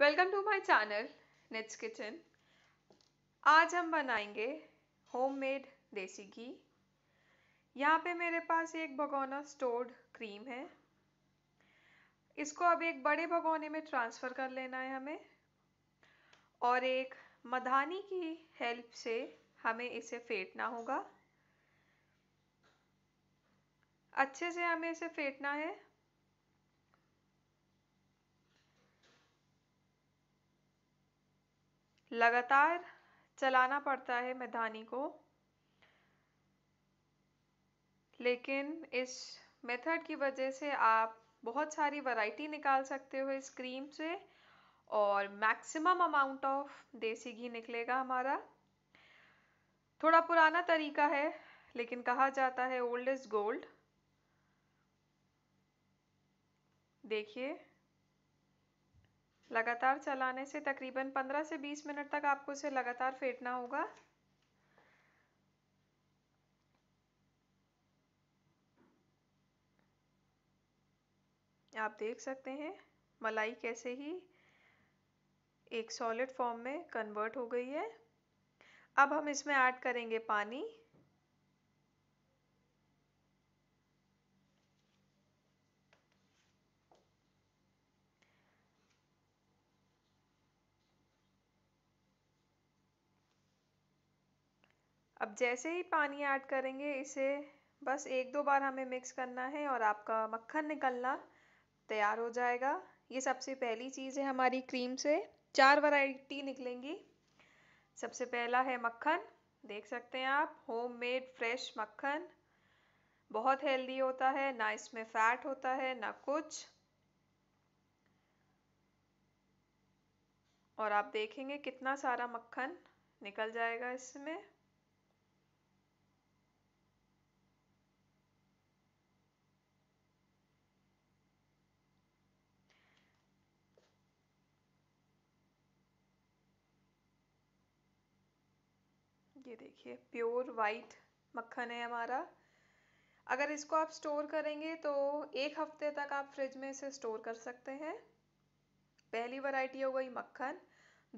welcome to my channel nets kitchen आज हम बनाएंगे होममेड देसी घी यहाँ पे मेरे पास एक भगोना स्टोर्ड क्रीम है इसको अब एक बड़े भगोने में ट्रांसफ़र कर लेना है हमें और एक मधानी की हेल्प से हमें इसे फेंटना होगा अच्छे से हमें इसे फेंटना है लगातार चलाना पड़ता है मैदानी को लेकिन इस मेथड की वजह से आप बहुत सारी वैरायटी निकाल सकते हो इस क्रीम से और मैक्सिमम अमाउंट ऑफ देसी घी निकलेगा हमारा थोड़ा पुराना तरीका है लेकिन कहा जाता है ओल्ड इज गोल्ड देखिए लगातार चलाने से तकरीबन 15 से 20 मिनट तक आपको इसे लगातार फेंटना होगा आप देख सकते हैं मलाई कैसे ही एक सॉलिड फॉर्म में कन्वर्ट हो गई है अब हम इसमें ऐड करेंगे पानी अब जैसे ही पानी ऐड करेंगे इसे बस एक दो बार हमें मिक्स करना है और आपका मक्खन निकलना तैयार हो जाएगा ये सबसे पहली चीज़ है हमारी क्रीम से चार वैरायटी निकलेंगी सबसे पहला है मक्खन देख सकते हैं आप होममेड फ्रेश मक्खन बहुत हेल्दी होता है ना इसमें फैट होता है ना कुछ और आप देखेंगे कितना सारा मक्खन निकल जाएगा इसमें ये देखिए प्योर वाइट मक्खन है हमारा अगर इसको आप स्टोर करेंगे तो एक हफ्ते तक आप फ्रिज में इसे स्टोर कर सकते हैं पहली वैरायटी हो गई मक्खन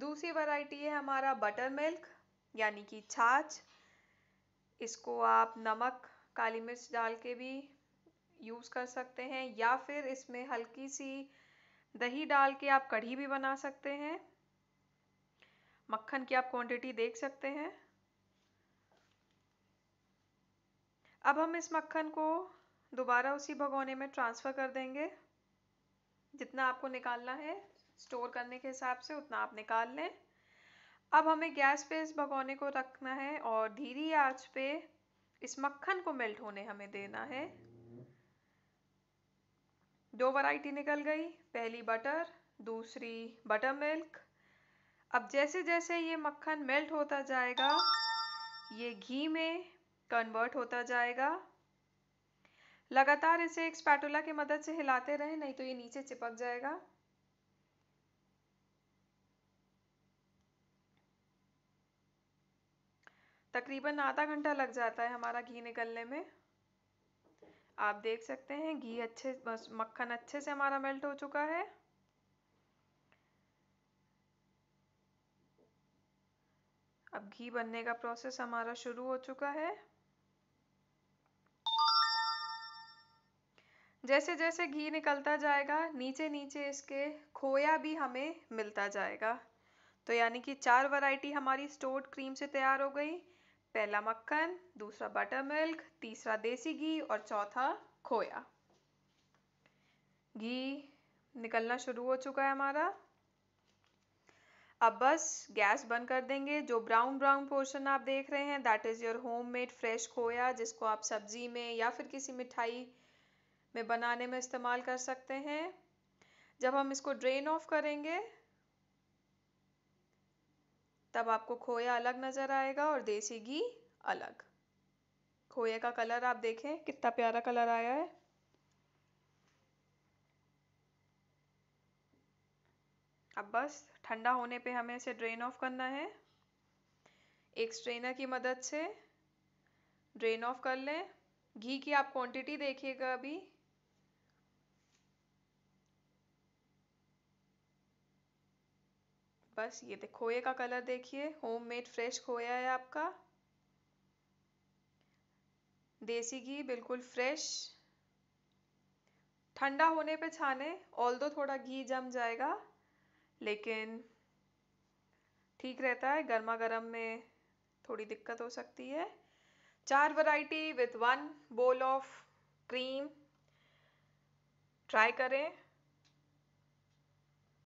दूसरी वैरायटी है हमारा बटर मिल्क यानी कि छाछ इसको आप नमक काली मिर्च डाल के भी यूज़ कर सकते हैं या फिर इसमें हल्की सी दही डाल के आप कढ़ी भी बना सकते हैं मक्खन की आप क्वांटिटी देख सकते हैं अब हम इस मक्खन को दोबारा उसी भगोने में ट्रांसफ़र कर देंगे जितना आपको निकालना है स्टोर करने के हिसाब से उतना आप निकाल लें अब हमें गैस पे इस भगोने को रखना है और धीरी आंच पे इस मक्खन को मेल्ट होने हमें देना है दो वैरायटी निकल गई पहली बटर दूसरी बटर मिल्क अब जैसे जैसे ये मक्खन मेल्ट होता जाएगा ये घी में कन्वर्ट होता जाएगा लगातार इसे एक स्पैटुला की मदद से हिलाते रहे नहीं तो ये नीचे चिपक जाएगा तकरीबन आधा घंटा लग जाता है हमारा घी निकलने में आप देख सकते हैं घी अच्छे बस मक्खन अच्छे से हमारा मेल्ट हो चुका है अब घी बनने का प्रोसेस हमारा शुरू हो चुका है जैसे जैसे घी निकलता जाएगा नीचे नीचे इसके खोया भी हमें मिलता जाएगा तो यानी कि चार वैरायटी हमारी स्टोर्ड क्रीम से तैयार हो गई पहला मक्खन दूसरा बटर मिल्क तीसरा देसी घी और चौथा खोया घी निकलना शुरू हो चुका है हमारा अब बस गैस बंद कर देंगे जो ब्राउन ब्राउन पोर्शन आप देख रहे हैं that is your homemade fresh khoya जिसको आप सब्जी में या फिर किसी मिठाई में बनाने में इस्तेमाल कर सकते हैं जब हम इसको ड्रेन ऑफ करेंगे तब आपको खोया अलग नज़र आएगा और देसी घी अलग खोए का कलर आप देखें कितना प्यारा कलर आया है अब बस ठंडा होने पे हमें इसे ड्रेन ऑफ करना है एक स्ट्रेनर की मदद से ड्रेन ऑफ कर लें घी की आप क्वांटिटी देखिएगा अभी बस ये देखो खोए का कलर देखिए होममेड फ्रेश खोया है आपका देसी घी बिल्कुल फ्रेश ठंडा होने पे छाने ऑल दो थोड़ा घी जम जाएगा लेकिन ठीक रहता है गर्मा गर्म में थोड़ी दिक्कत हो सकती है चार variety with one bowl of cream try करें